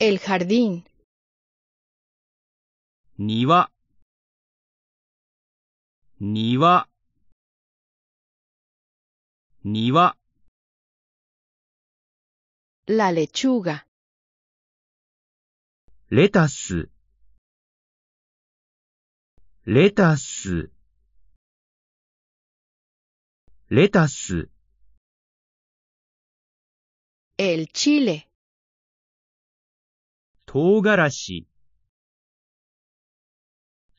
El jardín. Niwa. Niwa. Niwa. La lechuga. Letas. Letas. Letas. El chile. 唐辛子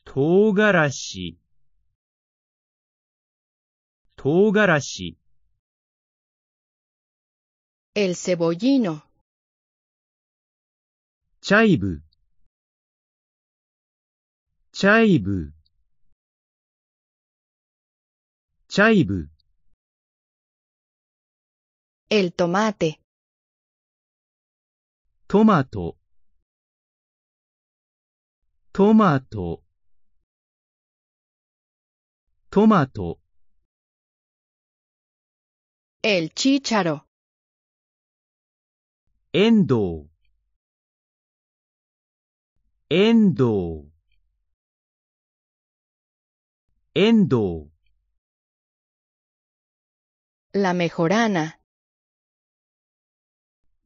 唐辛子唐辛子 El cebollino. チャイブチャイブチャイブ El tomate. トマトトマトトマトエルチーチャロ。エンドウエンドウエンドウラメホラナ。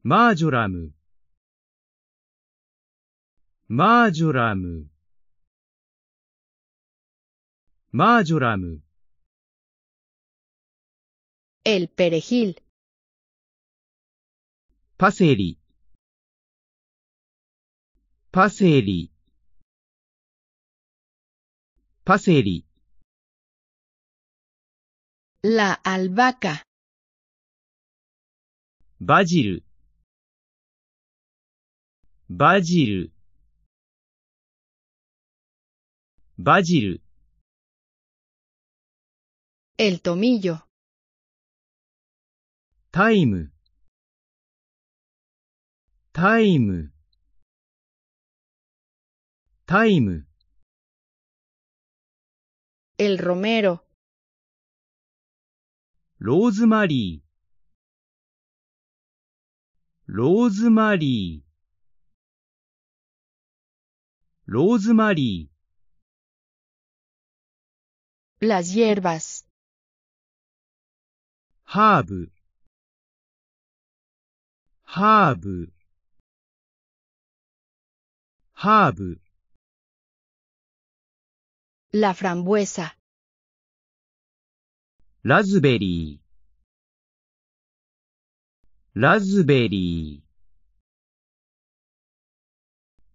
マージョラムマージョラム、マージョラム。El perejil. パセリ、パセリ、パセリ。La albahaca. バジル、バジル。バジル。エルトミ m タイム。タイム。タイム。エルロメロ。ローズマリー。ローズマリー。ローズマリー。Las hierbas. Herb. Herb. Herb. La frambuesa. Raspberry. Raspberry.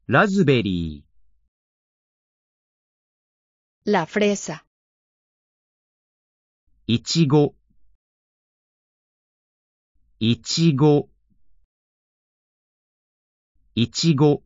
Raspberry. La fresa. いちご、いちご、いちご。